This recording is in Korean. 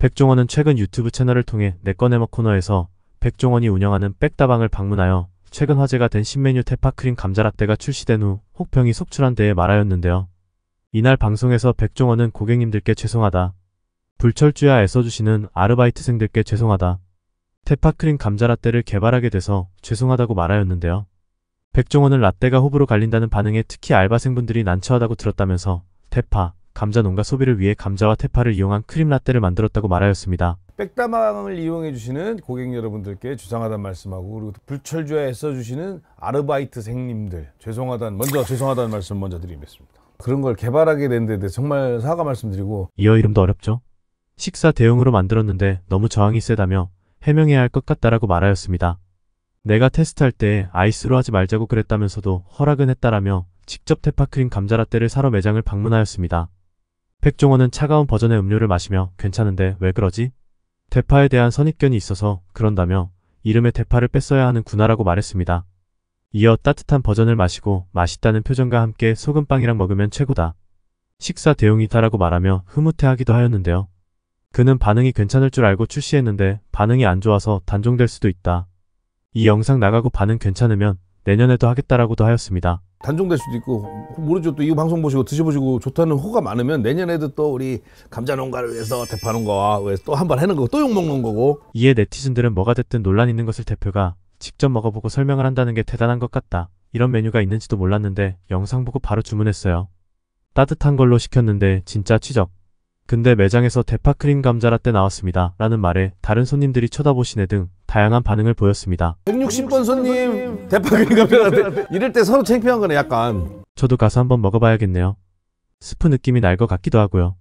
백종원은 최근 유튜브 채널을 통해 내꺼네머 코너에서 백종원이 운영하는 백다방을 방문하여 최근 화제가 된 신메뉴 테파크림 감자라떼가 출시된 후 혹평이 속출한 데에 말하였는데요. 이날 방송에서 백종원은 고객님들께 죄송하다. 불철주야 애써주시는 아르바이트생들께 죄송하다. 테파크림 감자라떼를 개발하게 돼서 죄송하다고 말하였는데요. 백종원은 라떼가 호불호 갈린다는 반응에 특히 알바생분들이 난처하다고 들었다면서 테파, 감자 농가 소비를 위해 감자와 테파를 이용한 크림 라떼를 만들었다고 말하였습니다. 백다방을 이용해 주시는 고객 여러분들께 주상하다는 말씀하고 그리고 불철주야 애써 주시는 아르바이트생님들 죄송하다는 먼저 죄송하다는 말씀 먼저 드리겠습니다. 그런 걸 개발하게 된데 대해 정말 사과 말씀드리고 이어 이름도 어렵죠? 식사 대용으로 만들었는데 너무 저항이 세다며 해명해야 할 것 같다라고 말하였습니다. 내가 테스트할 때 아이스로 하지 말자고 그랬다면서도 허락은 했다라며 직접 테파크림 감자라떼를 사러 매장을 방문하였습니다. 백종원은 차가운 버전의 음료를 마시며 괜찮은데 왜 그러지? 대파에 대한 선입견이 있어서 그런다며 이름의 대파를 뺐어야 하는 구나라고 말했습니다. 이어 따뜻한 버전을 마시고 맛있다는 표정과 함께 소금빵이랑 먹으면 최고다. 식사 대용이다라고 말하며 흐뭇해하기도 하였는데요. 그는 반응이 괜찮을 줄 알고 출시했는데 반응이 안 좋아서 단종될 수도 있다. 이 영상 나가고 반응 괜찮으면 내년에도 하겠다라고도 하였습니다. 단종될 수도 있고 모르죠 또 이 방송 보시고 드셔보시고 좋다는 호가 많으면 내년에도 또 우리 감자 농가를 위해서 대파 농가와 또 한 번 해는 거고 또 욕먹는 거고 이에 네티즌들은 뭐가 됐든 논란 있는 것을 대표가 직접 먹어보고 설명을 한다는 게 대단한 것 같다 이런 메뉴가 있는지도 몰랐는데 영상 보고 바로 주문했어요 따뜻한 걸로 시켰는데 진짜 취적 근데 매장에서 대파크림 감자라떼 나왔습니다. 라는 말에 다른 손님들이 쳐다보시네 등 다양한 반응을 보였습니다. 160번 손님 대파크림 감자라떼 이럴 때 서로 창피한 거네 약간. 저도 가서 한번 먹어봐야겠네요. 스프 느낌이 날 것 같기도 하고요.